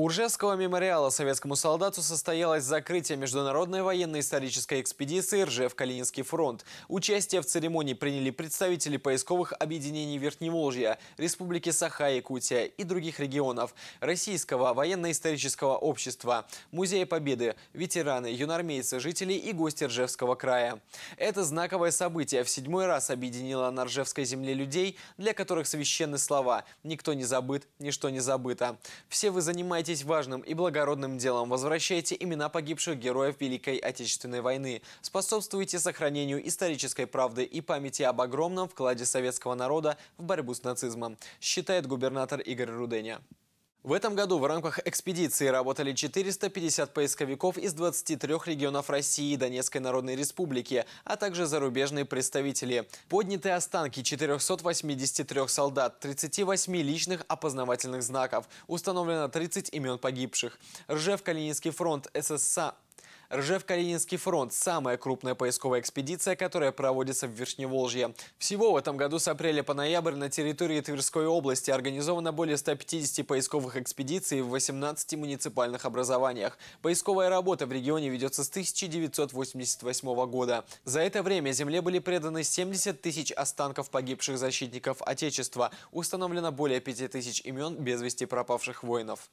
У Ржевского мемориала советскому солдату состоялось закрытие международной военно-исторической экспедиции «Ржев-Калининский фронт». Участие в церемонии приняли представители поисковых объединений Верхневолжья, Республики Саха, Якутия и других регионов, Российского военно-исторического общества, Музея Победы, ветераны, юнормейцы, жители и гости Ржевского края. Это знаковое событие в седьмой раз объединило на Ржевской земле людей, для которых священны слова «Никто не забыт, ничто не забыто». Все вы занимаете займитесь важным и благородным делом. Возвращайте имена погибших героев Великой Отечественной войны. Способствуйте сохранению исторической правды и памяти об огромном вкладе советского народа в борьбу с нацизмом, считает губернатор Игорь Руденя. В этом году в рамках экспедиции работали 450 поисковиков из 23 регионов России и Донецкой Народной Республики, а также зарубежные представители. Подняты останки 483 солдат, 38 личных опознавательных знаков, установлено 30 имен погибших. Ржев-Калининский фронт, СССР. А Ржев-Калининский фронт – самая крупная поисковая экспедиция, которая проводится в Верхневолжье. Всего в этом году с апреля по ноябрь на территории Тверской области организовано более 150 поисковых экспедиций в 18 муниципальных образованиях. Поисковая работа в регионе ведется с 1988 года. За это время земле были преданы 70 тысяч останков погибших защитников Отечества. Установлено более 5 тысяч имен без вести пропавших воинов.